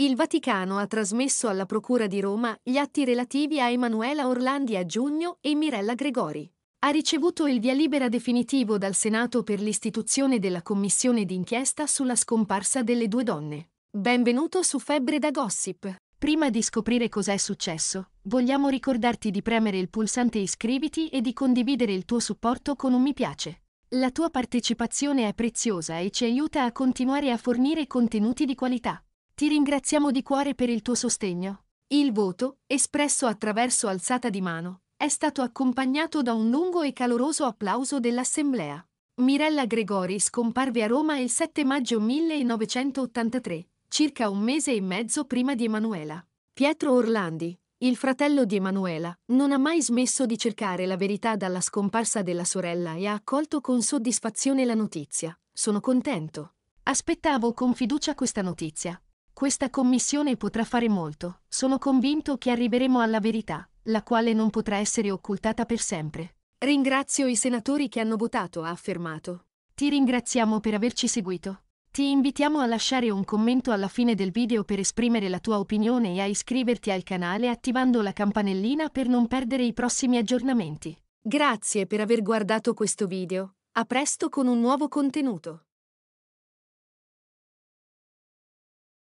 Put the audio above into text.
Il Vaticano ha trasmesso alla Procura di Roma gli atti relativi a Emanuela Orlandi a giugno e Mirella Gregori. Ha ricevuto il via libera definitivo dal Senato per l'istituzione della commissione d'inchiesta sulla scomparsa delle due donne. Benvenuto su Febbre da Gossip. Prima di scoprire cos'è successo, vogliamo ricordarti di premere il pulsante iscriviti e di condividere il tuo supporto con un mi piace. La tua partecipazione è preziosa e ci aiuta a continuare a fornire contenuti di qualità. Ti ringraziamo di cuore per il tuo sostegno. Il voto, espresso attraverso alzata di mano, è stato accompagnato da un lungo e caloroso applauso dell'Assemblea. Mirella Gregori scomparve a Roma il 7 maggio 1983, circa un mese e mezzo prima di Emanuela. Pietro Orlandi, il fratello di Emanuela, non ha mai smesso di cercare la verità dalla scomparsa della sorella e ha accolto con soddisfazione la notizia. Sono contento. Aspettavo con fiducia questa notizia. Questa commissione potrà fare molto. Sono convinto che arriveremo alla verità, la quale non potrà essere occultata per sempre. Ringrazio i senatori che hanno votato, ha affermato. Ti ringraziamo per averci seguito. Ti invitiamo a lasciare un commento alla fine del video per esprimere la tua opinione e a iscriverti al canale attivando la campanellina per non perdere i prossimi aggiornamenti. Grazie per aver guardato questo video. A presto con un nuovo contenuto.